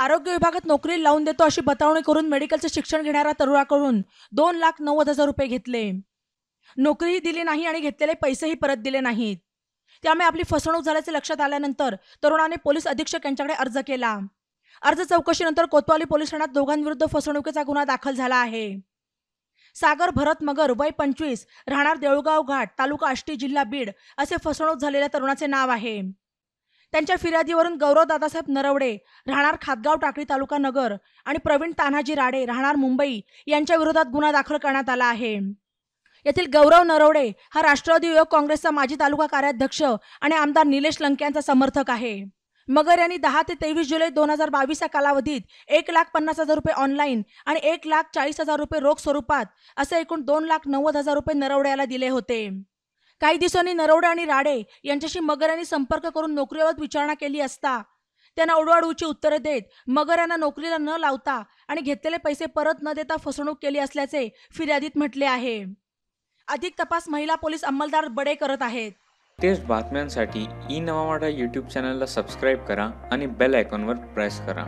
आरोग्य विभागात नोकरी लावून देतो अशी बतावणी करून मेडिकलचे शिक्षण घेणाऱ्या तरुणाकडून दोन लाख नव्वद हजार रुपये घेतले नोकरीही दिली नाही आणि घेतलेले पैसेही परत दिले नाहीत त्यामुळे आपली फसवणूक झाल्याचे लक्षात आल्यानंतर तरुणाने पोलीस अधीक्षक यांच्याकडे अर्ज केला अर्ज चौकशीनंतर कोतवाली पोलीस ठाण्यात दोघांविरुद्ध फसवणुकीचा गुन्हा दाखल झाला आहे सागर भरत मगर वय पंचवीस राहणार देऊळगाव घाट तालुका आष्टी जिल्हा बीड असे फसवणूक झालेल्या तरुणाचे नाव आहे त्यांच्या फिर्यादीवरून गौरव दादासाहेब नरवडे राहणार खातगाव टाकळी तालुका नगर आणि प्रवीण तानाजी राडे राहणार मुंबई यांच्या विरोधात गुन्हा दाखल करण्यात आला आहे येथील गौरव नरवडे हा राष्ट्रवादी युवक काँग्रेसचा माजी तालुका कार्याध्यक्ष आणि आमदार निलेश लंके यांचा समर्थक आहे मगर यांनी दहा ते तेवीस जुलै दोन हजार बावीस या कालावधीत एक लाख पन्नास हजार रुपये ऑनलाईन आणि एक लाख चाळीस हजार रुपये रोख स्वरूपात असे एकूण दोन लाख नव्वद हजार रुपये नरवड्याला दिले होते काही दिवसांनी नरवडे आणि राडे यांच्याशी मगर यांनी संपर्क करून नोकरीबाबत विचारणा केली असता त्यांना ओढवाडूची उत्तरे देत मगर यांना नोकरीला न लावता आणि घेतलेले पैसे परत न देता फसवणूक केली असल्याचे फिर्यादीत म्हटले आहे अधिक तपास महिला पोलीस अंमलदार बडे करत आहेत तेच बातम्यांसाठी ई नवावाडा यूट्यूब चॅनलला सबस्क्राईब करा आणि बेल आयकॉनवर प्रेस करा